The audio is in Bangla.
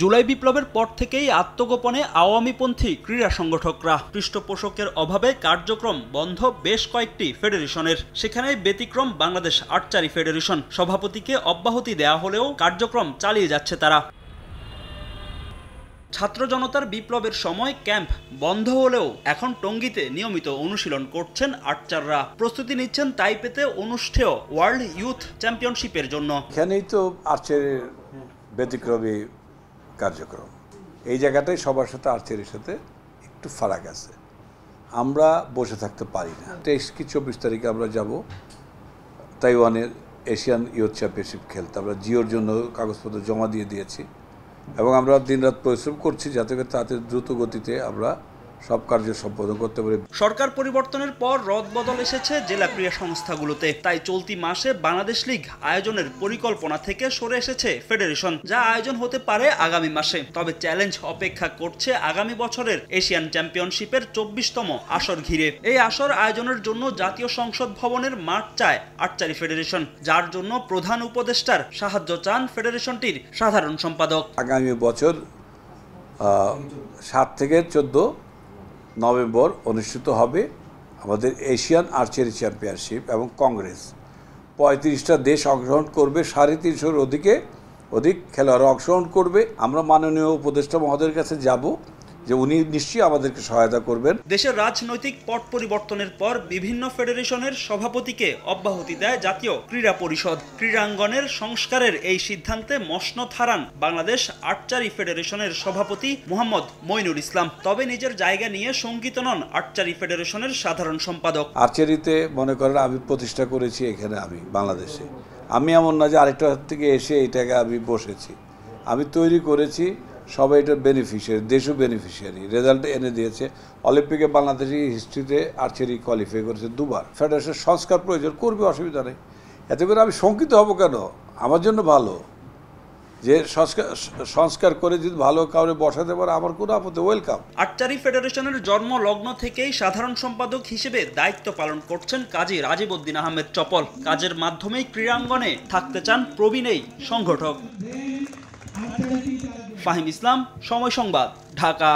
জুলাই বিপ্লবের পর থেকেই আত্মগোপনে আওয়ামীপন্থী ক্রীড়া সংগঠকরা পৃষ্ঠপোষকের অভাবে কার্যক্রম বন্ধ বেশ কয়েকটি ফেডারেশনের সেখানে ব্যতিক্রম বাংলাদেশ আর্চারি ফেডারেশন সভাপতিকে অব্যাহতি দেয়া হলেও কার্যক্রম চালিয়ে যাচ্ছে তারা ছাত্র জনতার বিপ্লবের সময় ক্যাম্প বন্ধ হলেও এখন টঙ্গীতে নিয়মিত অনুশীলন করছেন আর্চাররা প্রস্তুতি নিচ্ছেন তাইপেতে অনুষ্ঠেয় ওয়ার্ল্ড ইউথ চ্যাম্পিয়নশিপের জন্য এখানেই তো আর্চারের ব্যতিক্রমী কার্যক্রম এই জায়গাটাই সবার সাথে আর্থের সাথে একটু ফারাক আছে আমরা বসে থাকতে পারি না তেইশ কি চব্বিশ তারিখে আমরা যাব তাইওয়ানের এশিয়ান ইয়ুথ চ্যাম্পিয়নশিপ খেলতে আমরা জিওর জন্য কাগজপত্র জমা দিয়ে দিয়েছি এবং আমরা দিনরাত পরিশ্রম করছি যাতে করে তাতে দ্রুত গতিতে আমরা সব কার্য সম্পাদন করতে পারি সরকার পরিবর্তনের পর রদবদল এসেছে জেলা ক্রীড়া সংস্থাগুলোতে তাই চলতি মাসে বাংলাদেশ লীগ আয়োজনের পরিকল্পনা থেকে সরে এসেছে ফেডারেশন যা আয়োজন হতে পারে আগামী মাসে তবে চ্যালেঞ্জ অপেক্ষা করছে আগামী বছরের এশিয়ান চ্যাম্পিয়নশিপের চব্বিশতম আসর ঘিরে এই আসর আয়োজনের জন্য জাতীয় সংসদ ভবনের মাঠ চায় আটচারি ফেডারেশন যার জন্য প্রধান উপদেষ্টার সাহায্য চান ফেডারেশনটির সাধারণ সম্পাদক আগামী বছর সাত থেকে চোদ্দ নভেম্বর অনুষ্ঠিত হবে আমাদের এশিয়ান আর্চারি চ্যাম্পিয়নশিপ এবং কংগ্রেস পঁয়ত্রিশটা দেশ অংশগ্রহণ করবে সাড়ে তিনশোর অধিকে অধিক খেলোয়াড় অংশগ্রহণ করবে আমরা মাননীয় উপদেষ্টা মহোদয়ের কাছে যাব যে উনি নিশ্চয়ই আমাদেরকে সহায়তা করবেন দেশের রাজনৈতিক পট পরিবর্তনের পর বিভিন্ন ফেডারেশনের সভাপতিকে অব্যাহতি দেয় জাতীয় ক্রীড়া পরিষদ ক্রীড়াঙ্গনের সংস্কারের এই সিদ্ধান্তে মসনদ হারান বাংলাদেশ আটচারি ফেডারেশনের সভাপতি মোহাম্মদ মইনুল ইসলাম তবে নিজের জায়গা নিয়ে সঙ্গীত নন আর্চারি ফেডারেশনের সাধারণ সম্পাদক আর্চারিতে মনে করেন আমি প্রতিষ্ঠা করেছি এখানে আমি বাংলাদেশে আমি এমন না যে আরেকটা থেকে এসে এটাকে আমি বসেছি আমি তৈরি করেছি সবাই এটার বেনিফিশিয়ারি দেশও বেনিফিশিয়ারি রেজাল্ট এনে দিয়েছে অলিম্পিকে বাংলাদেশি হিস্ট্রিতে আর্চারি কোয়ালিফাই করেছে দুবার ফেডারেশন সংস্কার প্রয়োজন করবে অসুবিধা নেই এতে করে আমি শঙ্কিত হব কেন আমার জন্য ভালো যে সংস্কার সংস্কার করে যদি ভালো কাউরে বসাতে পারে আমার কোনো আপত্তি ওয়েলকাম আটচারি ফেডারেশনের জন্ম লগ্ন থেকেই সাধারণ সম্পাদক হিসেবে দায়িত্ব পালন করছেন কাজী রাজীব উদ্দিন আহমেদ চপল কাজের মাধ্যমেই ক্রীড়াঙ্গনে থাকতে চান প্রবীণ এই সংগঠক ফাহিম ইসলাম সময় সংবাদ ঢাকা